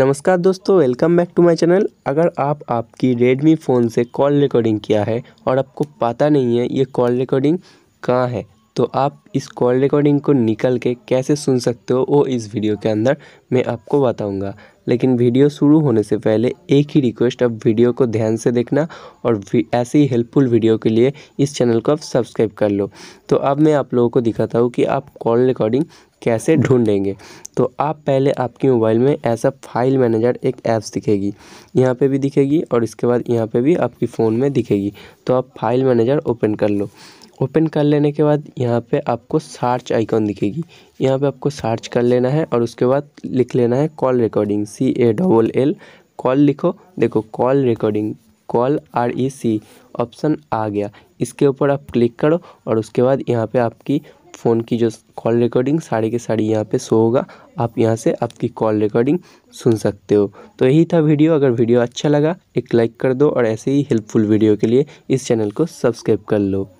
नमस्कार दोस्तों welcome back to my channel अगर आप आपकी रेडमी फ़ोन से कॉल रिकॉर्डिंग किया है और आपको पता नहीं है ये कॉल रिकॉर्डिंग कहाँ है तो आप इस कॉल रिकॉर्डिंग को निकल के कैसे सुन सकते हो वो इस वीडियो के अंदर मैं आपको बताऊंगा लेकिन वीडियो शुरू होने से पहले एक ही रिक्वेस्ट अब वीडियो को ध्यान से देखना और ऐसी हेल्पफुल वीडियो के लिए इस चैनल को आप सब्सक्राइब कर लो तो अब मैं आप लोगों को दिखाता हूँ कि आप कॉल रिकॉर्डिंग कैसे ढूंढेंगे तो आप पहले आपके मोबाइल में ऐसा फाइल मैनेजर एक ऐप्स दिखेगी यहाँ पे भी दिखेगी और इसके बाद यहाँ पे भी आपकी फ़ोन में दिखेगी तो आप फाइल मैनेजर ओपन कर लो ओपन कर लेने के बाद यहाँ पे आपको सर्च आइकॉन दिखेगी यहाँ पे आपको सर्च कर लेना है और उसके बाद लिख लेना है call recording C A double L call लिखो देखो call recording call R E C option आ गया इसके ऊपर आप क्लिक करो और उसके बाद यहाँ पे आपकी फ़ोन की जो कॉल रिकॉर्डिंग साड़ी के साड़ी यहाँ पे शो होगा आप यहाँ से आपकी कॉल रिकॉर्डिंग सुन सकते हो तो यही था वीडियो अगर वीडियो अच्छा लगा एक लाइक कर दो और ऐसे ही हेल्पफुल वीडियो के लिए इस चैनल को सब्सक्राइब कर लो